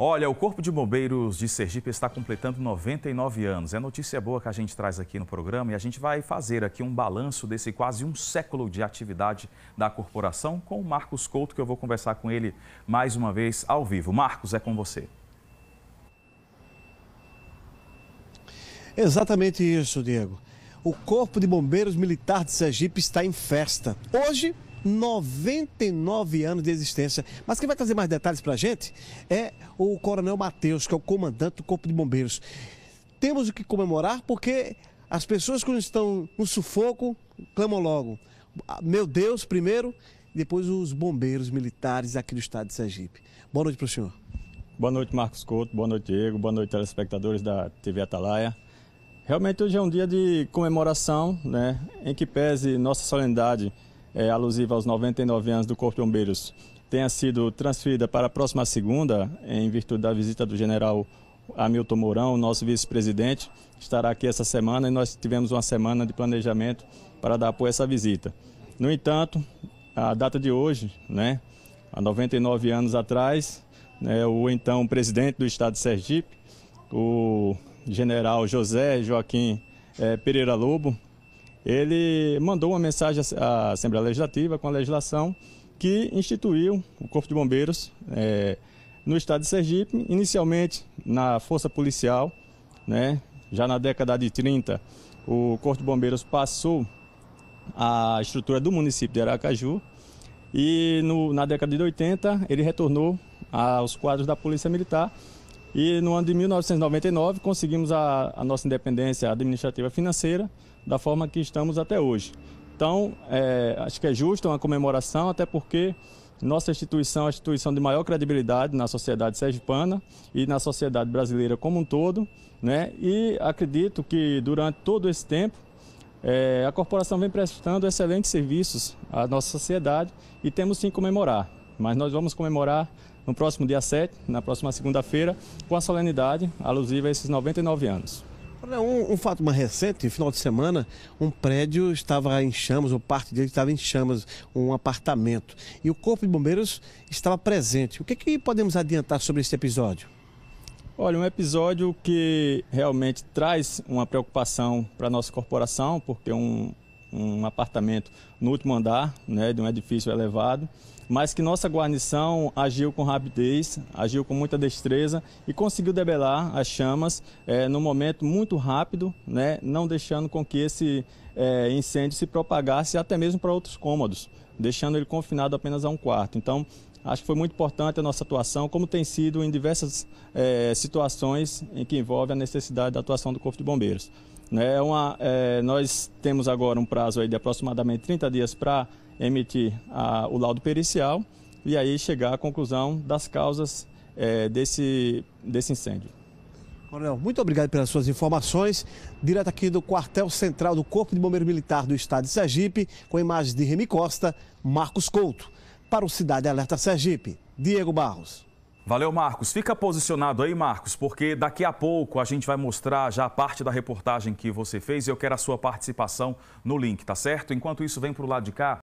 Olha, o Corpo de Bombeiros de Sergipe está completando 99 anos. É notícia boa que a gente traz aqui no programa e a gente vai fazer aqui um balanço desse quase um século de atividade da corporação com o Marcos Couto, que eu vou conversar com ele mais uma vez ao vivo. Marcos, é com você. Exatamente isso, Diego. O Corpo de Bombeiros Militar de Sergipe está em festa. Hoje, 99 anos de existência. Mas quem vai trazer mais detalhes para a gente é o Coronel Matheus, que é o comandante do Corpo de Bombeiros. Temos o que comemorar porque as pessoas que estão no sufoco clamam logo. Ah, meu Deus, primeiro, depois os bombeiros militares aqui do estado de Sergipe. Boa noite para o senhor. Boa noite, Marcos Couto. Boa noite, Diego. Boa noite, telespectadores da TV Atalaia. Realmente hoje é um dia de comemoração, né? Em que pese nossa solenidade é, alusiva aos 99 anos do Corpo de Bombeiros tenha sido transferida para a próxima segunda, em virtude da visita do general Hamilton Mourão, nosso vice-presidente, estará aqui essa semana e nós tivemos uma semana de planejamento para dar apoio a essa visita. No entanto, a data de hoje, né, há 99 anos atrás, né, o então presidente do estado de Sergipe, o general José Joaquim é, Pereira Lobo, ele mandou uma mensagem à Assembleia Legislativa com a legislação que instituiu o Corpo de Bombeiros é, no estado de Sergipe, inicialmente na Força Policial, né? já na década de 30, o Corpo de Bombeiros passou a estrutura do município de Aracaju e no, na década de 80 ele retornou aos quadros da Polícia Militar e no ano de 1999 conseguimos a, a nossa independência administrativa financeira da forma que estamos até hoje. Então, é, acho que é justo é uma comemoração, até porque nossa instituição é a instituição de maior credibilidade na sociedade sergipana e na sociedade brasileira como um todo. Né? E acredito que durante todo esse tempo, é, a corporação vem prestando excelentes serviços à nossa sociedade e temos sim comemorar. Mas nós vamos comemorar no próximo dia 7, na próxima segunda-feira, com a solenidade alusiva a esses 99 anos. Um, um, fato mais recente, final de semana, um prédio estava em chamas, ou parte dele estava em chamas, um apartamento. E o Corpo de Bombeiros estava presente. O que, que podemos adiantar sobre esse episódio? Olha, um episódio que realmente traz uma preocupação para a nossa corporação, porque um, um apartamento no último andar né, de um edifício elevado, mas que nossa guarnição agiu com rapidez, agiu com muita destreza e conseguiu debelar as chamas é, eh, no momento muito rápido, né, não deixando com que esse é, incêndio se propagasse até mesmo para outros cômodos, deixando ele confinado apenas a um quarto. Então, Acho que foi muito importante a nossa atuação, como tem sido em diversas é, situações em que envolve a necessidade da atuação do Corpo de Bombeiros. Né? É uma, é, nós temos agora um prazo de aproximadamente 30 dias para emitir a, o laudo pericial e aí chegar à conclusão das causas é, desse, desse incêndio. Coronel, muito obrigado pelas suas informações. Direto aqui do quartel central do Corpo de Bombeiro Militar do Estado de Sergipe, com imagens de Remy Costa, Marcos Couto. Para o Cidade Alerta Sergipe, Diego Barros. Valeu, Marcos. Fica posicionado aí, Marcos, porque daqui a pouco a gente vai mostrar já a parte da reportagem que você fez e eu quero a sua participação no link, tá certo? Enquanto isso, vem para o lado de cá